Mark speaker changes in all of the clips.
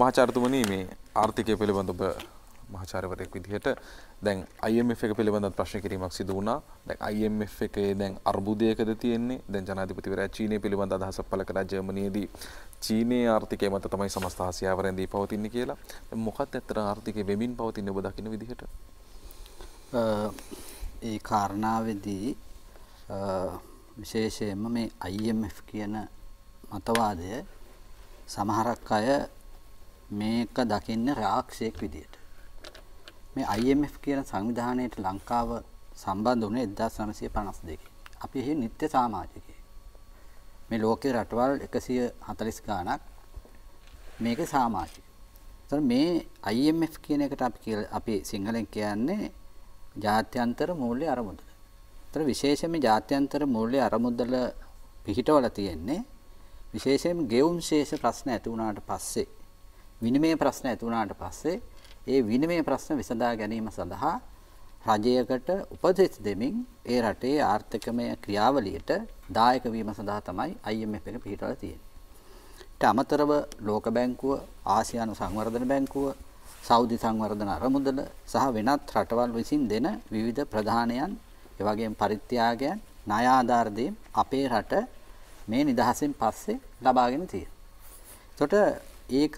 Speaker 1: මහාචාර්තුමන මේ ආර්ථිකය පිළිබඳ මහාචාරවරයෙක් විදිහට දැන් අයිF එක පිළිබඳ ප්‍රශ්න කිරීමක් සිද වුණා දැන් IMF එකේ දැන් අර්බුදයකද තියෙන්නේ දැන් ජනාධිපතිවරයා චීනය පිළිබඳ අදහස පළ කළා ජර්මනියේදී චීනයේ ආර්ථිකය මත තමයි සමස්ත ආසියාව රැඳී පවතින්නේ කියලා දැන් මොකක්ද ඇත්තට ආර්ථිකය වෙමින් පවතින්නේ ඔබ දකින්න විදිහට
Speaker 2: ඒ කාරණාවේදී විශේෂයෙන්ම මේ IMF කියන මතවාදය සමහරක් අය මේක දකින්න රාක්ෂයක් විදියට. මේ IMF කියන සංවිධානයට ලංකාව සම්බන්ධ වුණේ 1952. අපි එහි නිත්‍ය සමාජිකයෙක්. මේ ලෝකේ රටවල් 140 ගණක් මේකේ සමාජික. ඒතර මේ IMF කියන එකට අපි අපි සිංහලෙන් කියන්නේ ජාත්‍යන්තර මූල්‍ය අරමුදල. ඒතර විශේෂයෙන්ම ජාත්‍යන්තර මූල්‍ය අරමුදල පිහිටවල තියෙන්නේ විශේෂයෙන් ගෙවුම් ශේෂ ප්‍රශ්න ඇති වුණාට පස්සේ විනිමය ප්‍රශ්න ඇති වුණාට පස්සේ ඒ විනිමය ප්‍රශ්න විසඳා ගැනීම සඳහා රජයකට උපදෙස් දෙමින් ඒ රටේ ආර්ථිකමය ක්‍රියාවලියට දායක වීම සඳහා තමයි IMF එක පිහිටවලා තියෙන්නේ. ඊට අමතරව ලෝක බැංකුව, ආසියානු සංවර්ධන බැංකුව, සෞදි සංවර්ධන අරමුදල සහ වෙනත් රටවල් විසින් දෙන විවිධ ප්‍රධානයන්, ඒ වගේම පරිත්‍යාගයන්, ණය ආධාර අපේ රට මේ නිදහසෙන් පස්සේ ලබාගෙන තියෙනවා. ඒකට ඒක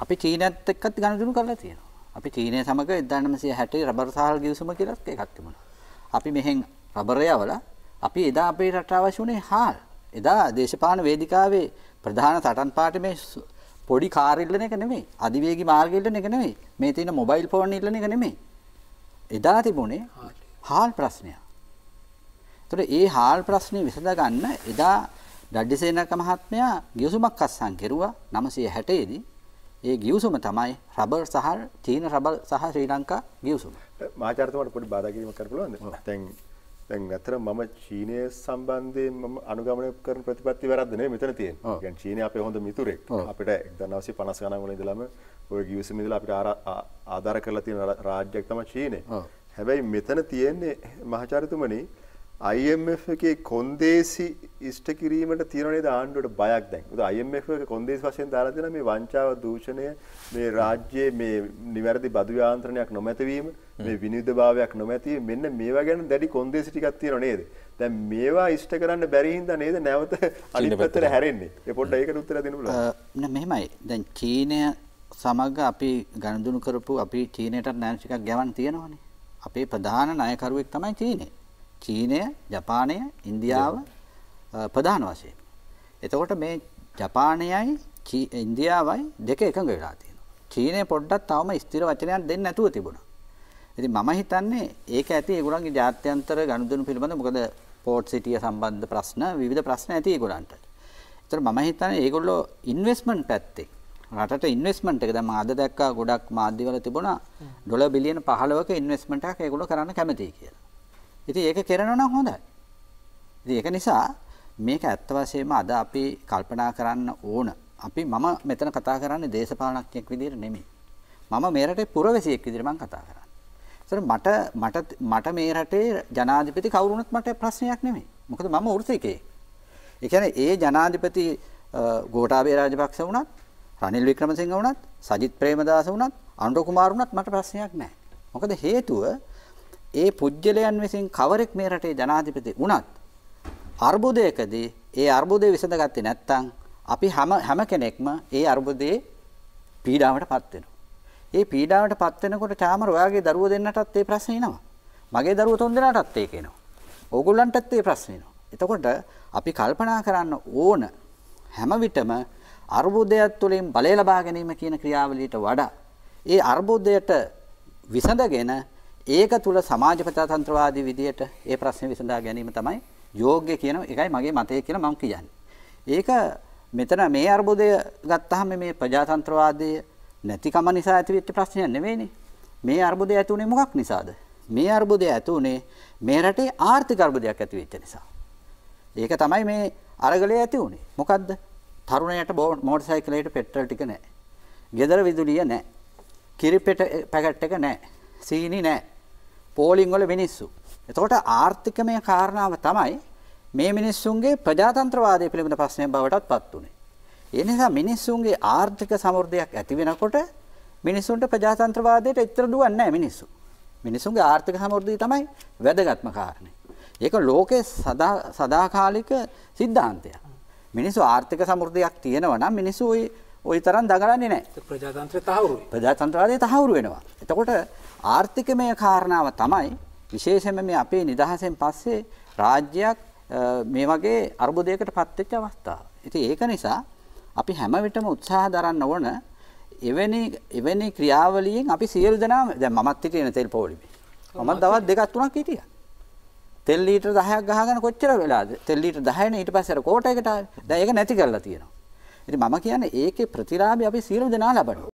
Speaker 2: අපි චීනයත් එක්කත් ගණදුණු කරලා තියෙනවා. අපි චීනය සමග 1960 රබර් සහල් ගිවිසුම කියලා එකක් තිබුණා. අපි මෙහෙන් රබරය යවලා අපි එදා අපේ රට අවශ්‍ය වුණේ හාල්. එදා දේශපාලන වේදිකාවේ ප්‍රධාන සටන් පාඨමේ පොඩි කාර් ඉල්ලන එක නෙමෙයි. අධිවේගී මාර්ග ඉල්ලන එක නෙමෙයි. මේ තියෙන මොබයිල් ෆෝන් ඉල්ලන එක නෙමෙයි. එදා තිබුණේ හාල් ප්‍රශ්නය. ඒතර ඒ හාල් ප්‍රශ්නේ විසඳ ගන්න එදා ඩඩ්ඩිසේනක මහත්මයා ගිවිසුමක් අස්සම් කෙරුවා 960 දී
Speaker 1: ඒ ගිවිසුම තමයි රබර් සහ චීන රබර් සහ ශ්‍රී ලංකා ගිවිසුම. මාචාර්යතුමාට පොඩි බාධා කිරීමක් කරන්න පුළුවන්ද? දැන් දැන් අතර මම චීනය සම්බන්ධයෙන් මම අනුගමනය කරන ප්‍රතිපත්ති වැරද්ද නෙවෙයි මෙතන තියෙන්නේ. يعني චීනය අපේ හොඳ මිතුරෙක්. අපිට 1950 ගණන් වල ඉඳලම ওই ගිවිසුම ඉඳලා අපිට ආධාර කරලා තියෙන රාජ්‍යයක් තමයි චීනය. හැබැයි මෙතන තියෙන්නේ මහාචාර්යතුමනි IMF එකේ කොන්දේසි ඉෂ්ට කිරීමට තියෙන නේද ආණ්ඩුවට බයක් දැන්. උදා IMF එක කොන්දේසි වශයෙන් දාලා දෙන මේ වංචාව දූෂණය මේ රාජ්‍යයේ මේ නිවැරදි බදු යාන්ත්‍රණයක් නොමැතිවීම මේ විනිවිදභාවයක් නොමැතිවීම මෙන්න මේවා ගැන දැඩි කොන්දේසි ටිකක් තියෙනව නේද? දැන් මේවා ඉෂ්ට කරන්න බැරි හින්දා නේද නැවත අනිත් පැත්තට හැරෙන්නේ. ඒ පොඩ්ඩක් ඒකට උත්තර දෙන්න බලන්න. මෙහෙමයි. දැන් චීනය
Speaker 2: සමග අපි ගනුදෙනු කරපු අපි චීනයටත් නෑන්ස් එකක් ගෙවන් තියෙනවනේ. අපේ ප්‍රධාන ණයකරුවෙක් තමයි චීනය. චීනය ජපානය ඉන්දියාව ප්‍රධාන වශයෙන්. එතකොට මේ ජපානයයි ඉන්දියාවයි දෙක එකඟ වෙලා තියෙනවා. චීනය පොඩ්ඩක් තවම ස්ථිර වචනයක් දෙන්න නැතුව තිබුණා. ඉතින් මම හිතන්නේ ඒක ඇති ඒගොල්ලන්ගේ ජාත්‍යන්තර ගනුදෙනු පිළිබඳ මොකද පෝට් සිටිය සම්බන්ධ ප්‍රශ්න විවිධ ප්‍රශ්න ඇති ඒගොල්ලන්ට. ඒතර මම හිතන්නේ ඒගොල්ලෝ ඉන්වෙස්ට්මන්ට් පැත්තේ රටට ඉන්වෙස්ට්මන්ට් එක දැන් මම අද දැක්කා ගොඩක් මාධ්‍යවල තිබුණා ඩොලර් බිලියන 15ක ඉන්වෙස්ට්මන්ට් එකක් ඒගොල්ලෝ කරන්න කැමතියි කියලා. ඉතින් ඒක කරනවා නම් හොඳයි. ඉතින් ඒක නිසා මේක ඇත්ත වශයෙන්ම අද අපි කල්පනා කරන්න ඕන. අපි මම මෙතන කතා කරන්නේ දේශපාලනඥයෙක් විදිහට නෙමෙයි. මම මේ රටේ පුරවැසියෙක් විදිහට මම කතා කරන්නේ. ඒතර මට මට මට මේ රටේ ජනාධිපති කවුරුනත් මට ප්‍රශ්නයක් නෙමෙයි. මොකද මම වෘත්තිකයෙක්. ඒ කියන්නේ ඒ ජනාධිපති ගෝඨාභය රාජපක්ෂ වුණත්, රනිල් වික්‍රමසිංහ වුණත්, සජිත් ප්‍රේමදාස වුණත්, අනුර කුමාර වුණත් මට ප්‍රශ්නයක් නැහැ. මොකද හේතුව ඒ පුජ්‍යලයන් විසින් කවරෙක් මේ රටේ ජනාධිපති වුණත් අර්බුදයකදී ඒ අර්බුදය විසඳගත්තේ නැත්නම් අපි හැම හැම කෙනෙක්ම ඒ අර්බුදයේ පීඩාවටපත් වෙනවා. ඒ පීඩාවටපත් වෙනකොට චාමර ඔයාගේ දරුවෝ දෙන්නටත් ඒ ප්‍රශ්නේ එනවා. මගේ දරුවෝ තුන් දෙනාටත් ඒක එනවා. ඕගොල්ලන්ටත් ඒ ප්‍රශ්නේ එනවා. එතකොට අපි කල්පනා කරන්න ඕන හැම විටම අර්බුදයක් තුළින් බලය ලබා ගැනීම කියන ක්‍රියාවලියට වඩා ඒ අර්බුදයට විසඳගෙන ඒක තුල සමාජ ප්‍රජාතන්ත්‍රවාදී විදියට ඒ ප්‍රශ්නේ විසඳා ගැනීම තමයි යෝග්‍ය කියන එකයි මගේ මතය කියලා මම කියන්නේ. ඒක මෙතන මේ අර්බුදය ගත්තාම මේ ප්‍රජාතන්ත්‍රවාදයේ නැතිකම නිසා ඇතිවෙච්ච ප්‍රශ්නයක් නෙවෙයිනේ. මේ අර්බුදය ඇති උනේ මොකක් නිසාද? මේ අර්බුදය ඇති උනේ මේ රටේ ආර්ථික අර්බුදයක් ඇති වෙච්ච නිසා. ඒක තමයි මේ අරගලය ඇති උනේ. මොකද්ද? තරුණයට මෝටර් සයිකලයකට පෙට්‍රල් ටික නැහැ. ගෙදර විදුලිය නැහැ. කිරි පැකට් එක නැහැ. සීනි නැහැ. පෝලිං වල මිනිස්සු. එතකොට ආර්ථිකමය කාරණාව තමයි මේ මිනිස්සුන්ගේ ප්‍රජාතන්ත්‍රවාදය පිළිබඳ ප්‍රශ්නය බවටත් පත් වුනේ. ඒ නිසා මිනිස්සුන්ගේ ආර්ථික සමෘද්ධියක් ඇති වෙනකොට මිනිසුන්ට ප්‍රජාතන්ත්‍රවාදයට එච්චර දුවන්නේ නැහැ මිනිස්සු. මිනිසුන්ගේ ආර්ථික සමෘද්ධිය තමයි වැදගත්ම කාරණේ. ඒක ලෝකේ සදා සදාකාලික સિદ્ધාන්තයක්. මිනිස්සු ආර්ථික සමෘද්ධියක් තියෙනවා නම් මිනිස්සු ওই ওই තරම් දගලන්නේ නැහැ. ප්‍රජාතන්ත්‍රය තහවුරුයි. ප්‍රජාතන්ත්‍රවාදය තහවුරු වෙනවා. එතකොට ආර්ථිකමය කාරණාව තමයි විශේෂයෙන්ම මේ අපේ නිදහසෙන් පස්සේ රාජ්‍යයක් මේ වගේ අර්බුදයකට පත් වෙච්ච අවස්ථාව. ඉතින් ඒක නිසා අපි හැම විටම උත්සාහ දරන්න ඕන එවැනි එවැනි ක්‍රියාවලියෙන් අපි සියලු දෙනා දැන් මමත් හිටියේ තෙල් පොලිමේ. මමත් දවස් දෙකක් තුනක් හිටියා. තෙල් ලීටර 10ක් ගහගෙන කොච්චර වෙලාද? තෙල් ලීටර 10 නේ ඊට පස්සේ අර කෝටයකට ආවේ. දැන් ඒක නැති කරලා තියෙනවා. ඉතින් මම කියන්නේ ඒකේ ප්‍රතිලාභය අපි සියලු දෙනා ලබනවා.